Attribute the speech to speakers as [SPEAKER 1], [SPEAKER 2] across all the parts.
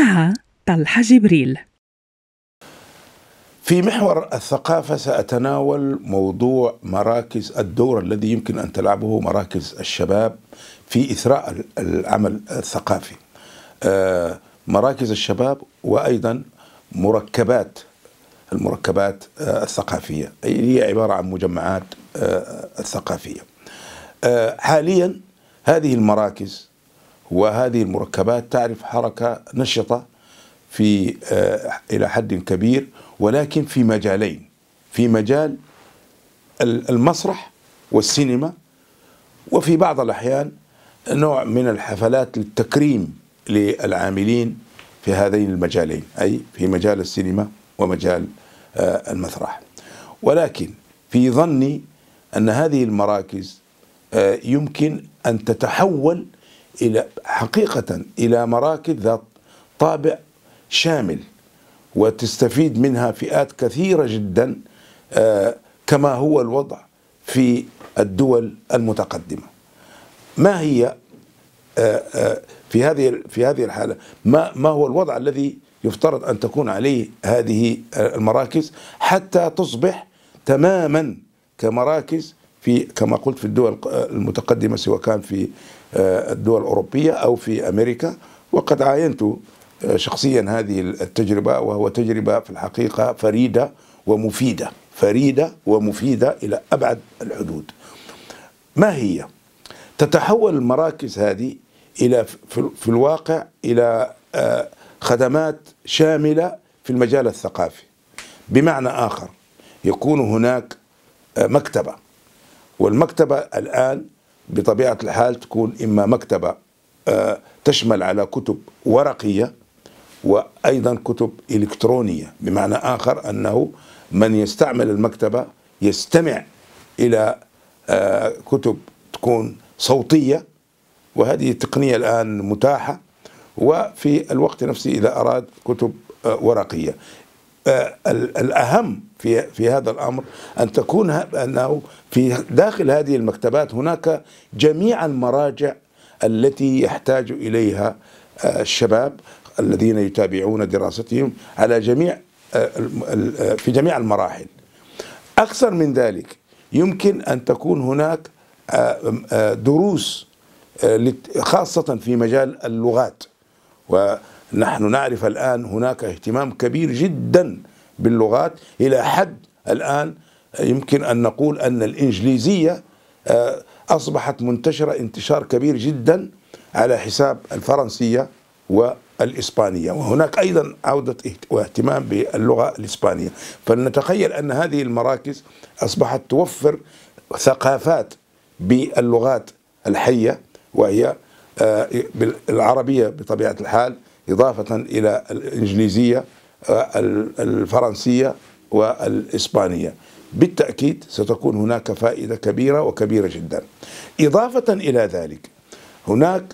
[SPEAKER 1] معها طلحة جبريل في محور الثقافة سأتناول موضوع مراكز الدور الذي يمكن أن تلعبه مراكز الشباب في إثراء العمل الثقافي آه، مراكز الشباب وأيضا مركبات المركبات آه، الثقافية هي عبارة عن مجمعات آه، الثقافية حاليا هذه المراكز وهذه المركبات تعرف حركة نشطة في آه، إلى حد كبير ولكن في مجالين في مجال المسرح والسينما وفي بعض الأحيان نوع من الحفلات للتكريم للعاملين في هذين المجالين أي في مجال السينما ومجال آه، المسرح ولكن في ظني أن هذه المراكز آه، يمكن أن تتحول إلى حقيقة إلى مراكز ذات طابع شامل وتستفيد منها فئات كثيرة جدا آه، كما هو الوضع في الدول المتقدمة ما هي آه، آه، في هذه في هذه الحالة ما ما هو الوضع الذي يفترض أن تكون عليه هذه المراكز حتى تصبح تماما كمراكز في كما قلت في الدول المتقدمة سواء كان في آه، الدول الأوروبية أو في أمريكا وقد عاينت آه، شخصيا هذه التجربة وهو تجربة في الحقيقة فريدة ومفيدة فريدة ومفيدة إلى أبعد الحدود ما هي؟ تتحول المراكز هذه إلى في الواقع إلى آه، خدمات شاملة في المجال الثقافي بمعنى آخر يكون هناك مكتبة والمكتبة الآن بطبيعة الحال تكون إما مكتبة آه، تشمل على كتب ورقية وأيضا كتب إلكترونية بمعنى آخر أنه من يستعمل المكتبة يستمع إلى آه، كتب تكون صوتية وهذه التقنية الآن متاحة وفي الوقت نفسه إذا أراد كتب آه، ورقية الأهم في في هذا الأمر أن تكون أنه في داخل هذه المكتبات هناك جميع المراجع التي يحتاج إليها آه، الشباب الذين يتابعون دراستهم على جميع آه، آه، في جميع المراحل أكثر من ذلك يمكن أن تكون هناك دروس خاصة في مجال اللغات نحن نعرف الآن هناك اهتمام كبير جدا باللغات إلى حد الآن يمكن أن نقول أن الإنجليزية آه، أصبحت منتشرة انتشار كبير جدا على حساب الفرنسية والإسبانية وهناك أيضا عودة واهتمام باللغة الإسبانية فلنتخيل أن هذه المراكز أصبحت توفر ثقافات باللغات الحية وهي آه، بالعربية بطبيعة الحال إضافة إلى الإنجليزية آه، الفرنسية والإسبانية بالتأكيد ستكون هناك فائدة كبيرة وكبيرة جدا إضافة إلى ذلك هناك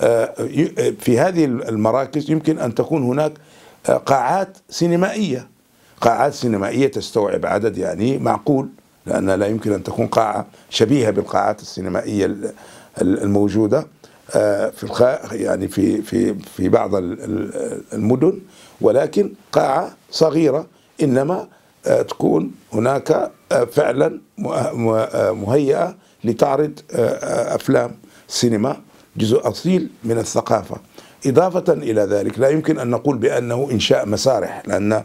[SPEAKER 1] آه، آه، في هذه المراكز يمكن أن تكون هناك قاعات سينمائية قاعات سينمائية تستوعب عدد يعني معقول لأن لا يمكن أن تكون قاعة شبيهة بالقاعات السينمائية الموجودة آه، في الخ... يعني في في في بعض المدن ولكن قاعه صغيره انما آه، تكون هناك آه، فعلا مهيئه لتعرض افلام سينما جزء اصيل من الثقافه إضافة إلى ذلك لا يمكن أن نقول بأنه إنشاء مسارح لأن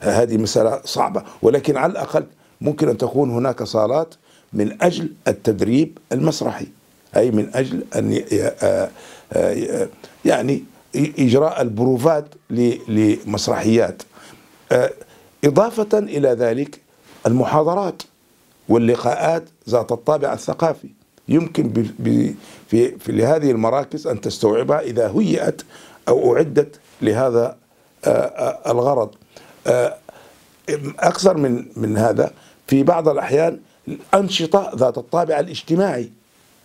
[SPEAKER 1] هذه مسألة صعبة ولكن على الأقل ممكن أن تكون هناك صالات من أجل التدريب المسرحي أي من أجل أن آه، آه، يعني إجراء البروفات لمسرحيات آه، إضافة إلى ذلك المحاضرات واللقاءات ذات الطابع الثقافي يمكن في في لهذه المراكز أن تستوعبها إذا هيئت أو أعدت لهذا الغرض أكثر من من هذا في بعض الأحيان الانشطه ذات الطابع الاجتماعي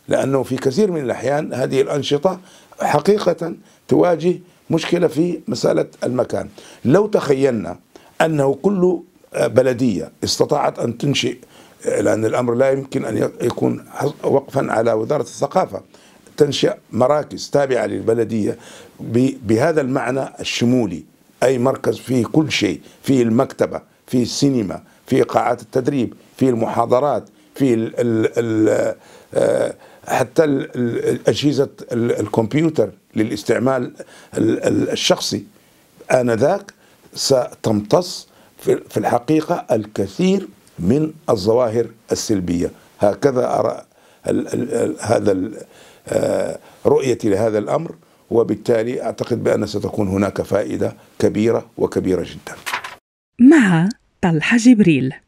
[SPEAKER 1] لأنه في كثير من الأحيان هذه الأنشطة حقيقة تواجه مشكلة في مسألة المكان لو تخيلنا أنه كل بلدية استطاعت أن تنشئ لأن الأمر لا يمكن أن يكون وقفا على وزارة الثقافة تنشئ مراكز تابعة للبلدية بهذا المعنى الشمولي أي مركز فيه كل شيء فيه المكتبة فيه السينما فيه قاعات التدريب فيه المحاضرات في ال ال الـ آه، حتى أجهزة الكمبيوتر للاستعمال الشخصي آنذاك ستمتص في الحقيقة الكثير من الظواهر السلبية هكذا أرى هذا آه، رؤيتي لهذا الأمر وبالتالي أعتقد بأن ستكون هناك فائدة كبيرة وكبيرة جدا مع طلحة جبريل